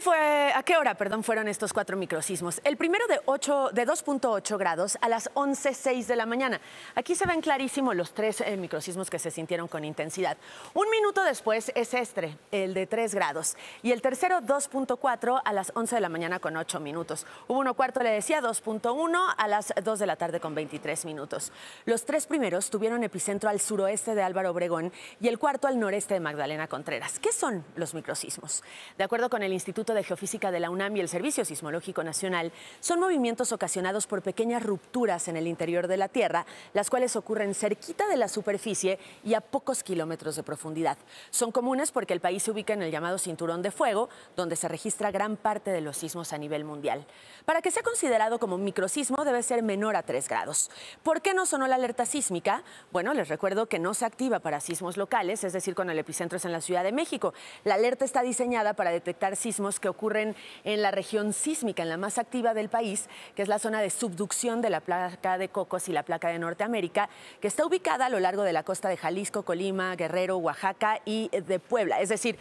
fue, ¿A qué hora perdón, fueron estos cuatro microsismos? El primero de, 8, de 2.8 grados a las 11.06 de la mañana. Aquí se ven clarísimo los tres microcismos eh, microsismos que se sintieron con intensidad. Un minuto después es este, el de 3 grados. Y el tercero 2.4 a las 11 de la mañana con 8 minutos. Hubo uno cuarto, le decía, 2.1 a las 2 de la tarde con 23 minutos. Los tres primeros tuvieron epicentro al suroeste de Álvaro Obregón y el cuarto al noreste de Magdalena Contreras. ¿Qué son los microsismos? De acuerdo con el Instituto de Geofísica de la UNAM y el Servicio Sismológico Nacional son movimientos ocasionados por pequeñas rupturas en el interior de la Tierra, las cuales ocurren cerquita de la superficie y a pocos kilómetros de profundidad. Son comunes porque el país se ubica en el llamado Cinturón de Fuego, donde se registra gran parte de los sismos a nivel mundial. Para que sea considerado como microsismo debe ser menor a 3 grados. ¿Por qué no sonó la alerta sísmica? Bueno, les recuerdo que no se activa para sismos locales, es decir, con el epicentro es en la Ciudad de México. La alerta está diseñada para detectar sismos que ocurren en la región sísmica, en la más activa del país, que es la zona de subducción de la placa de Cocos y la placa de Norteamérica, que está ubicada a lo largo de la costa de Jalisco, Colima, Guerrero, Oaxaca y de Puebla. Es decir,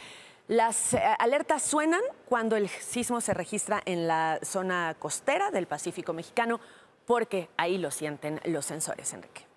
las eh, alertas suenan cuando el sismo se registra en la zona costera del Pacífico mexicano, porque ahí lo sienten los sensores, Enrique.